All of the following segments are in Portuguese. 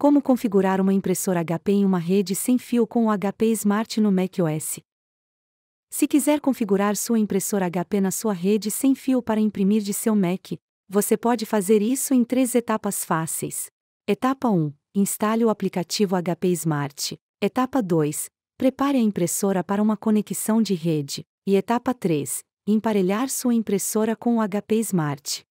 Como configurar uma impressora HP em uma rede sem fio com o HP Smart no macOS? Se quiser configurar sua impressora HP na sua rede sem fio para imprimir de seu Mac, você pode fazer isso em três etapas fáceis. Etapa 1: Instale o aplicativo HP Smart. Etapa 2: Prepare a impressora para uma conexão de rede. E etapa 3: Emparelhar sua impressora com o HP Smart.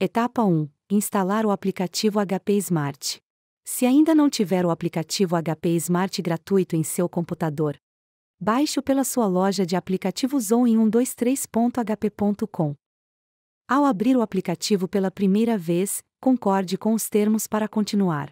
Etapa 1: instalar o aplicativo HP Smart. Se ainda não tiver o aplicativo HP Smart gratuito em seu computador, baixe-o pela sua loja de aplicativos ou em 123.hp.com. Ao abrir o aplicativo pela primeira vez, concorde com os termos para continuar.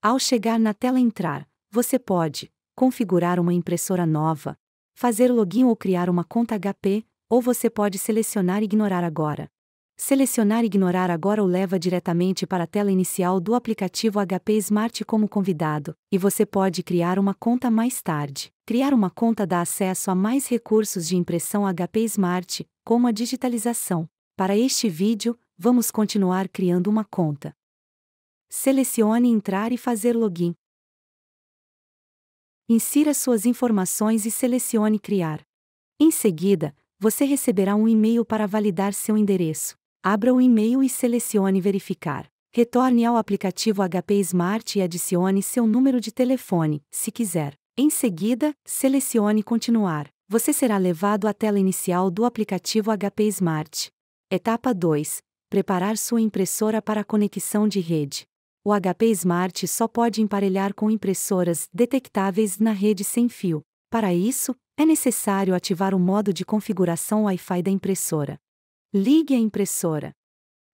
Ao chegar na tela Entrar, você pode configurar uma impressora nova, fazer login ou criar uma conta HP, ou você pode selecionar Ignorar agora. Selecionar Ignorar agora o leva diretamente para a tela inicial do aplicativo HP Smart como convidado, e você pode criar uma conta mais tarde. Criar uma conta dá acesso a mais recursos de impressão HP Smart, como a digitalização. Para este vídeo, vamos continuar criando uma conta. Selecione Entrar e fazer login. Insira suas informações e selecione Criar. Em seguida, você receberá um e-mail para validar seu endereço abra o e-mail e selecione Verificar. Retorne ao aplicativo HP Smart e adicione seu número de telefone, se quiser. Em seguida, selecione Continuar. Você será levado à tela inicial do aplicativo HP Smart. Etapa 2: Preparar sua impressora para a conexão de rede. O HP Smart só pode emparelhar com impressoras detectáveis na rede sem fio. Para isso, é necessário ativar o modo de configuração Wi-Fi da impressora. Ligue a impressora.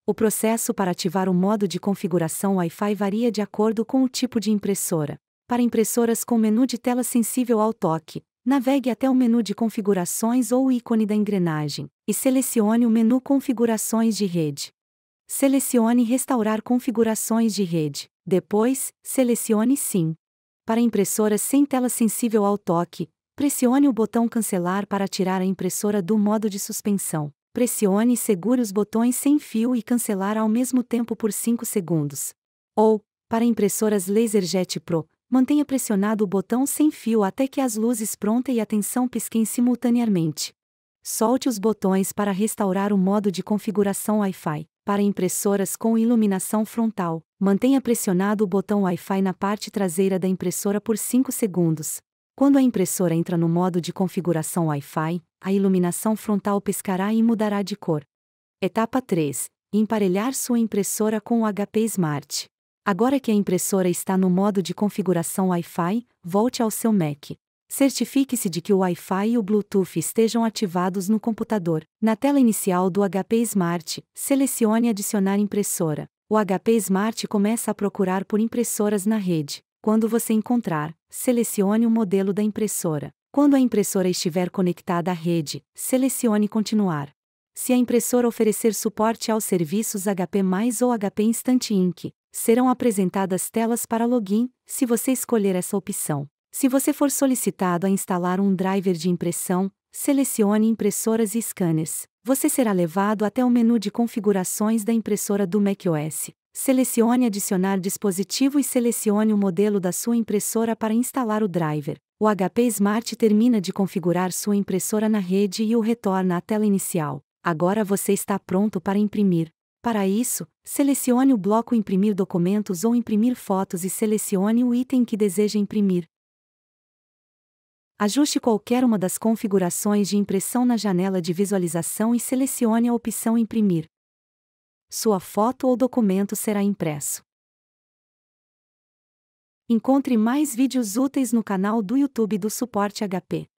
O processo para ativar o modo de configuração Wi-Fi varia de acordo com o tipo de impressora. Para impressoras com menu de tela sensível ao toque, navegue até o menu de configurações ou o ícone da engrenagem e selecione o menu Configurações de rede. Selecione Restaurar configurações de rede. Depois, selecione Sim. Para impressoras sem tela sensível ao toque, pressione o botão Cancelar para tirar a impressora do modo de suspensão pressione e segure os botões sem fio e cancelar ao mesmo tempo por 5 segundos. Ou, para impressoras LaserJet Pro, mantenha pressionado o botão sem fio até que as luzes pronta e atenção pisquem simultaneamente. Solte os botões para restaurar o modo de configuração Wi-Fi. Para impressoras com iluminação frontal, mantenha pressionado o botão Wi-Fi na parte traseira da impressora por 5 segundos. Quando a impressora entra no modo de configuração Wi-Fi, a iluminação frontal piscará e mudará de cor. Etapa 3. Emparelhar sua impressora com o HP Smart. Agora que a impressora está no modo de configuração Wi-Fi, volte ao seu Mac. Certifique-se de que o Wi-Fi e o Bluetooth estejam ativados no computador. Na tela inicial do HP Smart, selecione Adicionar impressora. O HP Smart começa a procurar por impressoras na rede. Quando você encontrar, selecione o modelo da impressora. Quando a impressora estiver conectada à rede, selecione Continuar. Se a impressora oferecer suporte aos serviços HP ou HP Instant Ink, serão apresentadas telas para login, se você escolher essa opção. Se você for solicitado a instalar um driver de impressão, selecione Impressoras e Scanners. Você será levado até o menu de configurações da impressora do macOS. Selecione Adicionar dispositivo e selecione o modelo da sua impressora para instalar o driver. O HP Smart termina de configurar sua impressora na rede e o retorna à tela inicial. Agora você está pronto para imprimir. Para isso, selecione o bloco Imprimir documentos ou Imprimir fotos e selecione o item que deseja imprimir. Ajuste qualquer uma das configurações de impressão na janela de visualização e selecione a opção Imprimir sua foto ou documento será impresso. Encontre mais vídeos úteis no canal do YouTube do Suporte HP.